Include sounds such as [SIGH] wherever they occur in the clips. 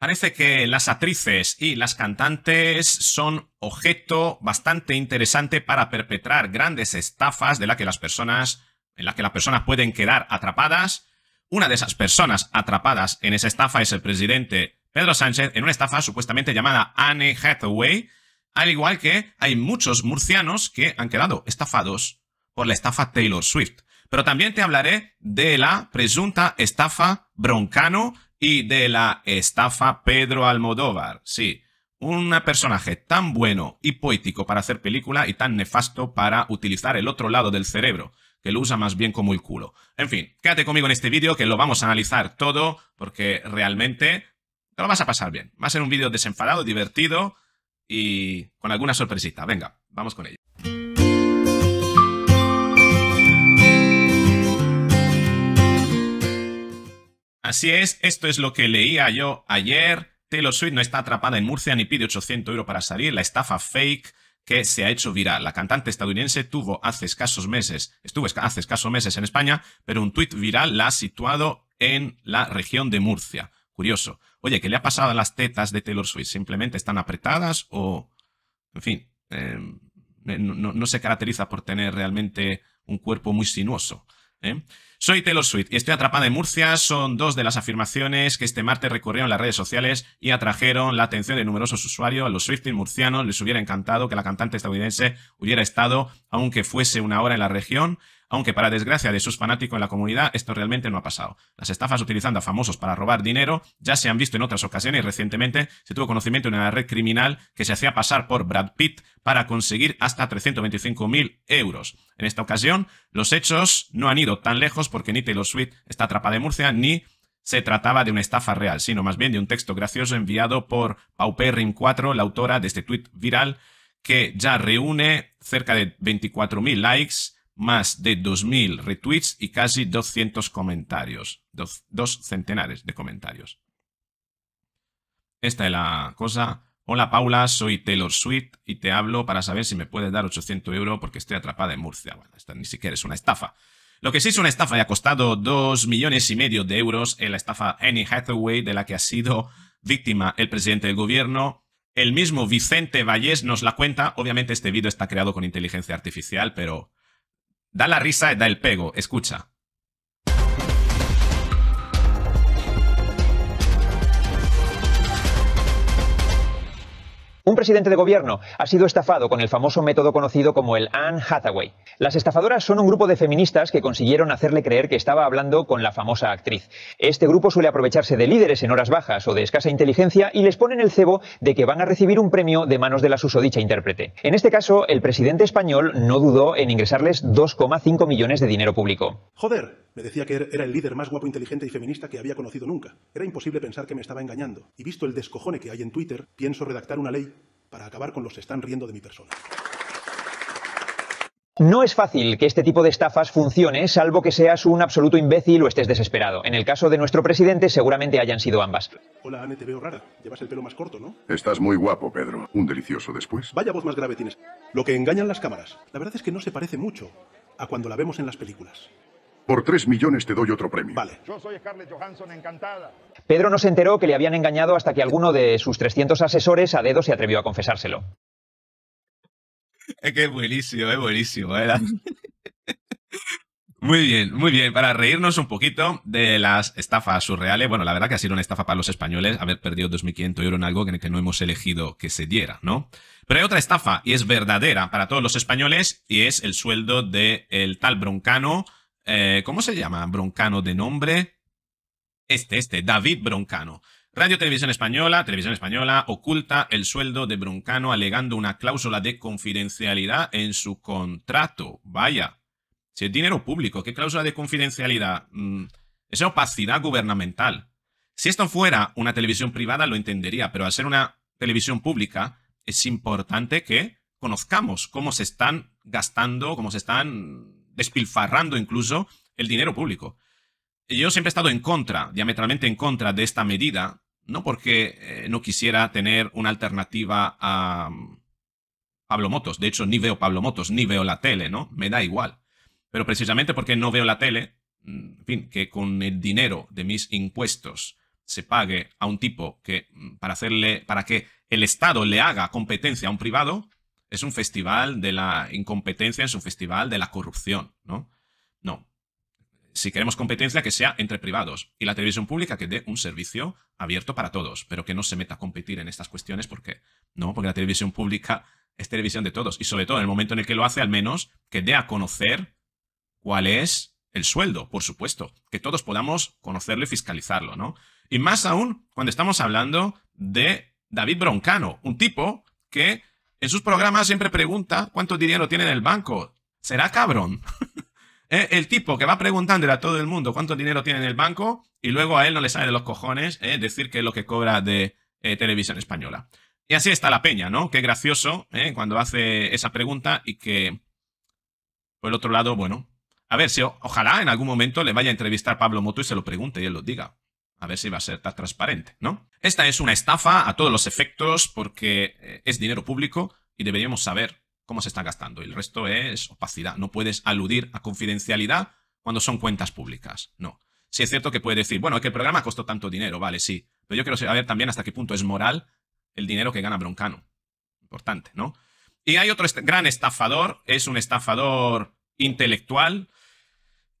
Parece que las actrices y las cantantes son objeto bastante interesante para perpetrar grandes estafas de la que las personas, en las que las personas pueden quedar atrapadas. Una de esas personas atrapadas en esa estafa es el presidente Pedro Sánchez en una estafa supuestamente llamada Anne Hathaway, al igual que hay muchos murcianos que han quedado estafados por la estafa Taylor Swift. Pero también te hablaré de la presunta estafa Broncano y de la estafa Pedro Almodóvar. Sí, un personaje tan bueno y poético para hacer película y tan nefasto para utilizar el otro lado del cerebro, que lo usa más bien como el culo. En fin, quédate conmigo en este vídeo que lo vamos a analizar todo porque realmente te lo vas a pasar bien. Va a ser un vídeo desenfadado, divertido y con alguna sorpresita. Venga, vamos con ello. Así es, esto es lo que leía yo ayer. Taylor Swift no está atrapada en Murcia ni pide 800 euros para salir. La estafa fake que se ha hecho viral. La cantante estadounidense tuvo hace escasos meses, estuvo hace escasos meses en España, pero un tuit viral la ha situado en la región de Murcia. Curioso. Oye, ¿qué le ha pasado a las tetas de Taylor Swift? ¿Simplemente están apretadas o...? En fin, em, eh, no se caracteriza por tener realmente un cuerpo muy sinuoso. ¿eh? Soy Taylor Swift y estoy atrapada en Murcia. Son dos de las afirmaciones que este martes recorrieron las redes sociales y atrajeron la atención de numerosos usuarios. A los Swifties murcianos les hubiera encantado que la cantante estadounidense hubiera estado, aunque fuese una hora en la región aunque para desgracia de sus fanáticos en la comunidad esto realmente no ha pasado. Las estafas utilizando a famosos para robar dinero ya se han visto en otras ocasiones y recientemente se tuvo conocimiento de una red criminal que se hacía pasar por Brad Pitt para conseguir hasta 325.000 euros. En esta ocasión, los hechos no han ido tan lejos porque ni Taylor Swift está atrapada en Murcia ni se trataba de una estafa real, sino más bien de un texto gracioso enviado por Pauperrin4, la autora de este tweet viral, que ya reúne cerca de 24.000 likes más de 2.000 retweets y casi 200 comentarios, dos, centenares de comentarios. Esta es la cosa. Hola Paula, soy Taylor Sweet y te hablo para saber si me puedes dar 800 euros porque estoy atrapada en Murcia. Bueno, esta ni siquiera es una estafa. Lo que sí es una estafa y ha costado 2 millones y medio de euros en la estafa Annie Hathaway de la que ha sido víctima el presidente del gobierno. El mismo Vicente Vallés nos la cuenta. Obviamente este vídeo está creado con inteligencia artificial, pero Da la risa, da el pego. Escucha. Un presidente de gobierno ha sido estafado con el famoso método conocido como el Anne Hathaway. Las estafadoras son un grupo de feministas que consiguieron hacerle creer que estaba hablando con la famosa actriz. Este grupo suele aprovecharse de líderes en horas bajas o de escasa inteligencia y les ponen el cebo de que van a recibir un premio de manos de la susodicha intérprete. En este caso, el presidente español no dudó en ingresarles 2,5 millones de dinero público. Joder, me decía que er-, era el líder más guapo, inteligente y feminista que había conocido nunca. Era imposible pensar que me estaba engañando. Y visto el descojone que hay en Twitter, pienso redactar una ley para acabar con los que están riendo de mi persona. No es fácil que este tipo de estafas funcione, salvo que seas un absoluto imbécil o estés desesperado. En el caso de nuestro presidente, seguramente hayan sido ambas. Hola, Anne, te veo rara. Llevas el pelo más corto, ¿no? Estás muy guapo, Pedro. Un delicioso después. Vaya voz más grave tienes. Lo que engañan las cámaras. La verdad es que no se parece mucho a cuando la vemos en las películas. Por 3 millones te doy otro premio. Vale. Yo soy Scarlett Johansson, encantada. Pedro no se enteró que le habían engañado hasta que alguno de sus 300 asesores a dedo se atrevió a confesárselo. Es que es buenísimo, es buenísimo. [LAUGHS] Muy bien, muy bien. Para reírnos un poquito de las estafas surreales, bueno, la verdad que ha sido una estafa para los españoles haber perdido 2.500 euros en algo en el que no hemos elegido que se diera, ¿no? Pero hay otra estafa, y es verdadera para todos los españoles, y es el sueldo del el tal broncano eh, ¿cómo se llama? Broncano de nombre. Este, este, David Broncano. Radio Televisión Española, Televisión Española, oculta el sueldo de Broncano alegando una cláusula de confidencialidad en su contrato. Vaya, si es dinero público, ¿qué cláusula de confidencialidad? Mm, Esa opacidad gubernamental. Si esto fuera una televisión privada lo entendería, pero al ser una televisión pública es importante que conozcamos cómo se están gastando, cómo se están espilfarrando incluso el dinero público. Yo siempre he estado en contra, diametralmente en contra de esta medida, no porque eh, no quisiera tener una alternativa a mm, Pablo Motos. De hecho, ni veo Pablo Motos, ni veo la tele, ¿no? Me da igual. Pero precisamente porque no veo la tele, mm, en fin, que con el dinero de mis impuestos se pague a un tipo que mm, para hacerle, para que el Estado le haga competencia a un privado, es un festival de la incompetencia, es un festival de la corrupción, ¿no? No. Si queremos competencia, que sea entre privados. Y la televisión pública que dé un servicio abierto para todos, pero que no se meta a competir en estas cuestiones, ¿por qué? No, porque la televisión pública es televisión de todos. Y sobre todo, en el momento en el que lo hace, al menos que dé a conocer cuál es el sueldo, por supuesto. Que todos podamos conocerlo y fiscalizarlo, ¿no? Y más aún cuando estamos hablando de David Broncano, un tipo que en sus programas siempre pregunta cuánto dinero tiene en el banco. ¿Será cabrón? [LAUGHS] Eh, el tipo que va preguntándole a todo el mundo cuánto dinero tiene en el banco y luego a él no le sale de los cojones eh, decir que es lo que cobra de eh, televisión española. Y así está la peña, ¿no? Qué gracioso eh, cuando hace esa pregunta y que, por el otro lado, bueno, a ver si ojalá en algún momento le vaya a entrevistar Pablo Moto y se lo pregunte y él lo diga. A ver si va a ser tan transparente, ¿no? Esta es una estafa a todos los efectos porque eh, es dinero público y deberíamos saber cómo se está gastando. el resto es opacidad. No puedes aludir a confidencialidad cuando son cuentas públicas. No. Si es cierto que puede decir, bueno, que el programa costó tanto dinero, vale, sí. Pero yo quiero saber también hasta qué punto es moral el dinero que gana Broncano. Importante, ¿no? Y hay otro gran estafador, es un estafador intelectual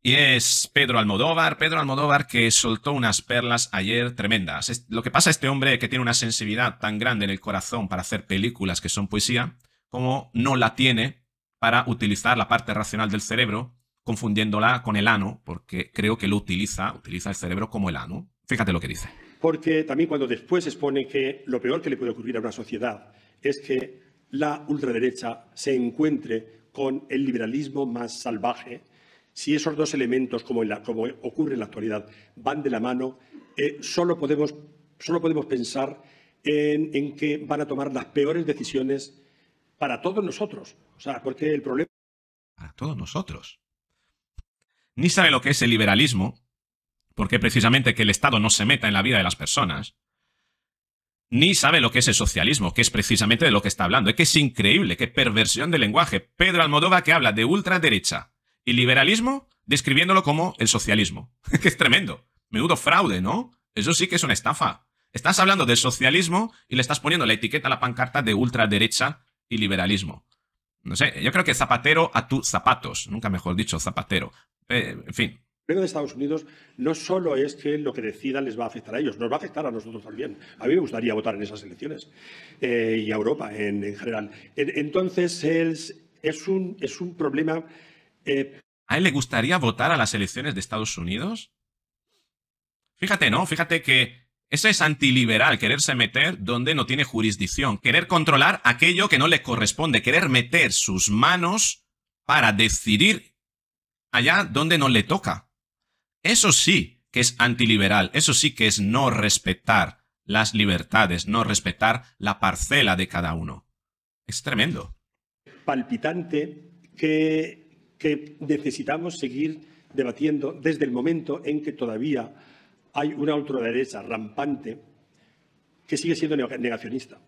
y es Pedro Almodóvar, Pedro Almodóvar que soltó unas perlas ayer tremendas. Lo que pasa este hombre que tiene una sensibilidad tan grande en el corazón para hacer películas que son poesía, como no la tiene para utilizar la parte racional del cerebro, confundiéndola con el ano, porque creo que lo utiliza, utiliza el cerebro como el ano. Fíjate lo que dice. Porque también cuando después expone que lo peor que le puede ocurrir a una sociedad es que la ultraderecha se encuentre con el liberalismo más salvaje si esos dos elementos, como, ocurre en la actualidad, van de la mano, eh, solo, podemos, solo podemos pensar en, que van a tomar las peores decisiones para todos nosotros. O sea, porque el problema... Para todos nosotros. Ni sabe lo que es el liberalismo, porque precisamente que el Estado no se meta en la vida de las personas, ni sabe lo que es el socialismo, que es precisamente de lo que está hablando. Es que es increíble, qué perversión de lenguaje. Pedro Almodóvar que habla de ultraderecha, y liberalismo describiéndolo como el socialismo. [LAUGHS] que es tremendo. Menudo fraude, ¿no? Eso sí que es una estafa. Estás hablando del socialismo y le estás poniendo la etiqueta a la pancarta de ultraderecha y liberalismo. No sé, yo creo que zapatero a tus zapatos, nunca mejor dicho, zapatero. Eh, en fin, de Estados Unidos no solo es que lo que decidan les va a afectar a ellos, nos va a afectar a nosotros también. A mí me gustaría votar en esas elecciones eh, y a Europa en, general. entonces es, un, es un problema eh, ¿A él le gustaría votar a las elecciones de Estados Unidos? Fíjate, ¿no? Fíjate que eso es antiliberal, quererse meter donde no tiene jurisdicción, querer controlar aquello que no le corresponde, querer meter sus manos para decidir allá donde no le toca. Eso sí que es antiliberal, eso sí que es no respetar las libertades, no respetar la parcela de cada uno. Es tremendo. Palpitante que que necesitamos seguir debatiendo desde el momento en que todavía hay una ultraderecha rampante que sigue siendo negacionista.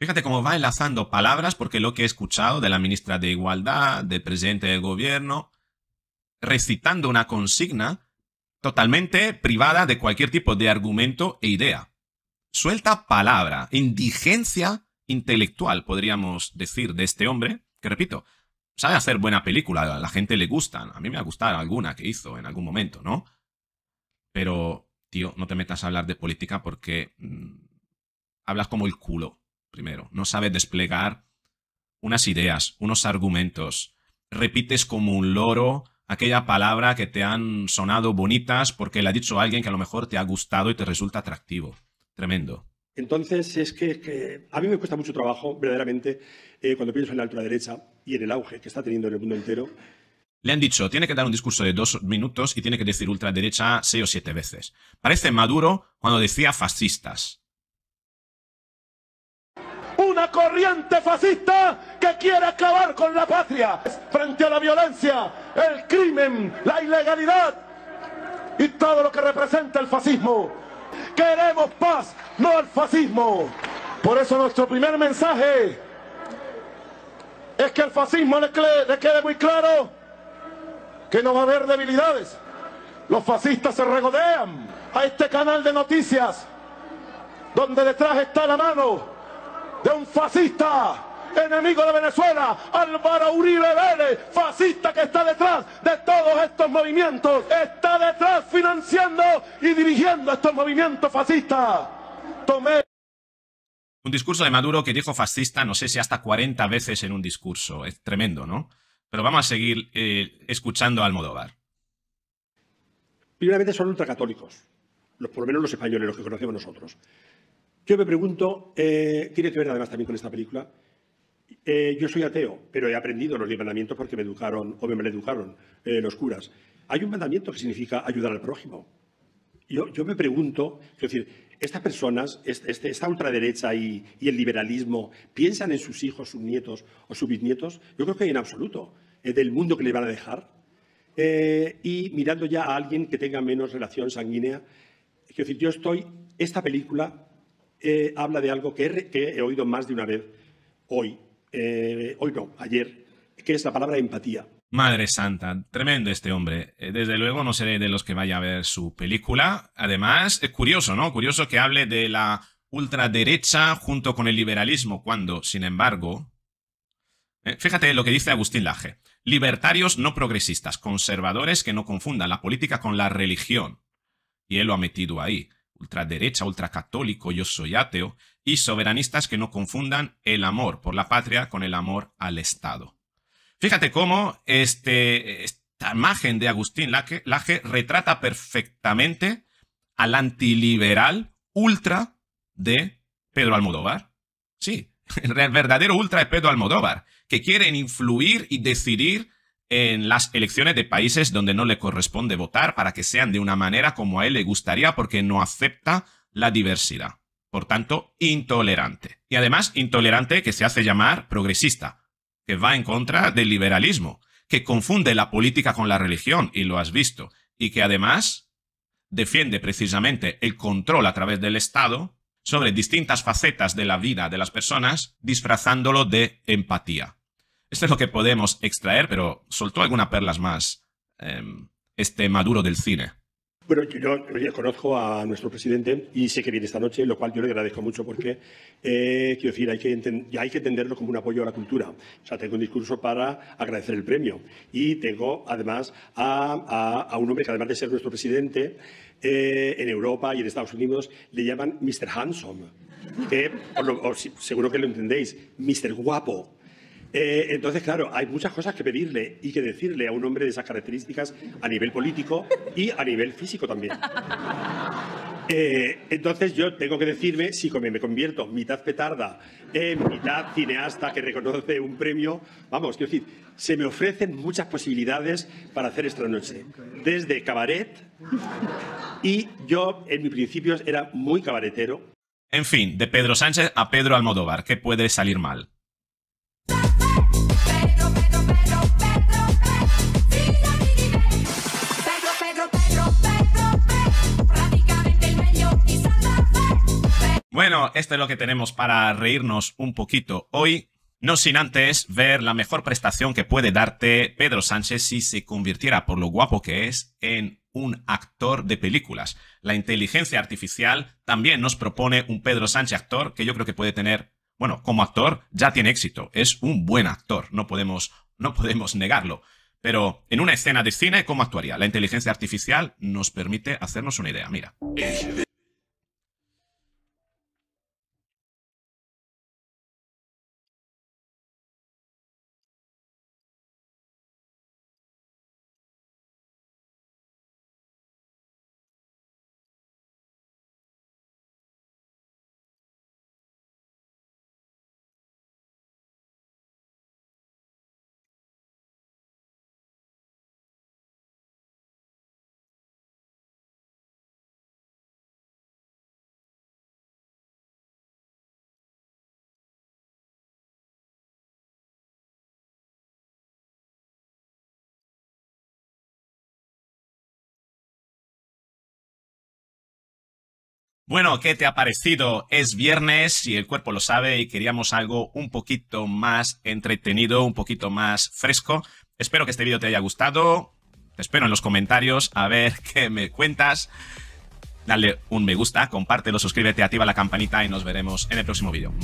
Fíjate cómo va enlazando palabras, porque lo que he escuchado de la ministra de Igualdad, del presidente del gobierno, recitando una consigna totalmente privada de cualquier tipo de argumento e idea. Suelta palabra, indigencia intelectual, podríamos decir, de este hombre, que repito, sabe hacer buena película, a la gente le gustan. A mí me ha gustado alguna que hizo en algún momento, ¿no? Pero, tío, no te metas a hablar de política porque mm, hablas como el culo, primero. No sabes desplegar unas ideas, unos argumentos. Repites como un loro aquella palabra que te han sonado bonitas porque le ha dicho alguien que a lo mejor te ha gustado y te resulta atractivo. Tremendo. Entonces, es que, a mí me cuesta mucho trabajo, verdaderamente, eh, cuando pienso en la ultraderecha y en el auge que está teniendo en el mundo entero. Le han dicho, tiene que dar un discurso de dos minutos y tiene que decir ultraderecha seis o siete veces. Parece Maduro cuando decía fascistas. Una corriente fascista que quiere acabar con la patria frente a la violencia, el crimen, la ilegalidad y todo lo que representa el fascismo Queremos paz, no al fascismo. Por eso nuestro primer mensaje es que al fascismo le quede muy claro que no va a haber debilidades. Los fascistas se regodean a este canal de noticias donde detrás está la mano de un fascista enemigo de Venezuela, Álvaro Uribe Vélez, fascista que está detrás de todos estos movimientos, está detrás financiando y dirigiendo estos movimientos fascistas. Tomé un discurso de Maduro que dijo fascista, no sé si hasta 40 veces en un discurso. Es tremendo, ¿no? Pero vamos a seguir eh, escuchando a Almodóvar. Primeramente son ultracatólicos, los, por lo menos los españoles, los que conocemos nosotros. Yo me pregunto, eh, tiene que ver además también con esta película, eh, yo soy ateo, pero he aprendido los mandamientos porque me educaron o me educaron eh, los curas. Hay un mandamiento que significa ayudar al prójimo. Yo, me pregunto, es decir, estas personas, este, este, esta ultraderecha y, el liberalismo, ¿piensan en sus hijos, sus nietos o sus bisnietos? Yo creo que en absoluto, eh, del mundo que le van a dejar. y mirando ya a alguien que tenga menos relación sanguínea, es yo estoy, esta película habla de algo que he oído más de una vez hoy eh, hoy no, ayer, que es la palabra empatía. Madre santa, tremendo este hombre. Eh, desde luego no seré de los que vaya a ver su película. Además, es curioso, ¿no? Curioso que hable de la ultraderecha junto con el liberalismo, cuando, sin embargo... Eh, fíjate lo que dice Agustín Laje. Libertarios no progresistas, conservadores que no confundan la política con la religión. Y él lo ha metido ahí ultraderecha, ultracatólico, yo soy ateo, y soberanistas que no confundan el amor por la patria con el amor al Estado. Fíjate cómo este, esta imagen de Agustín Laje, retrata perfectamente al antiliberal ultra de Pedro Almodóvar. Sí, [LAUGHS] el verdadero ultra de Pedro Almodóvar, que quieren influir y decidir en las elecciones de países donde no le corresponde votar para que sean de una manera como a él le gustaría porque no acepta la diversidad. Por tanto, intolerante. Y además, intolerante que se hace llamar progresista, que va en contra del liberalismo, que confunde la política con la religión, y lo has visto, y que además defiende precisamente el control a través del Estado sobre distintas facetas de la vida de las personas, disfrazándolo de empatía. Esto es lo que podemos extraer, pero soltó algunas perlas más em, este Maduro del cine. Bueno, yo, yo, conozco a nuestro presidente y sé que viene esta noche, lo cual yo le agradezco mucho porque, eh, quiero decir, hay que, hay que entenderlo como un apoyo a la cultura. O sea, tengo un discurso para agradecer el premio y tengo además a, a, un hombre que además de ser nuestro presidente, eh, en Europa y en Estados Unidos le llaman Mr. Handsome, que seguro que lo entendéis, Mr. Guapo. Eh, entonces, claro, hay muchas cosas que pedirle y que decirle a un hombre de esas características a nivel político y a nivel físico también. Eh, entonces yo tengo que decirme si me convierto mitad petarda, en mitad cineasta que reconoce un premio. Vamos, quiero decir, se me ofrecen muchas posibilidades para hacer esta noche. Desde cabaret, y yo en mis principios era muy cabaretero. En fin, de Pedro Sánchez a Pedro Almodóvar, ¿qué puede salir mal? bueno, esto es lo que tenemos para reírnos un poquito hoy. No sin antes ver la mejor prestación que puede darte Pedro Sánchez si se convirtiera, por lo guapo que es, en un actor de películas. La inteligencia artificial también nos propone un Pedro Sánchez actor que yo creo que puede tener, bueno, como actor ya tiene éxito, es un buen actor, no podemos, no podemos negarlo. Pero en una escena de cine, ¿cómo actuaría? La inteligencia artificial nos permite hacernos una idea, mira. Bueno, ¿qué te ha parecido? Es viernes y el cuerpo lo sabe y queríamos algo un poquito más entretenido, un poquito más fresco. Espero que este vídeo te haya gustado. Te espero en los comentarios a ver [LAUGHS] qué me cuentas. Dale un me gusta, compártelo, suscríbete, activa la campanita y nos veremos en el próximo vídeo.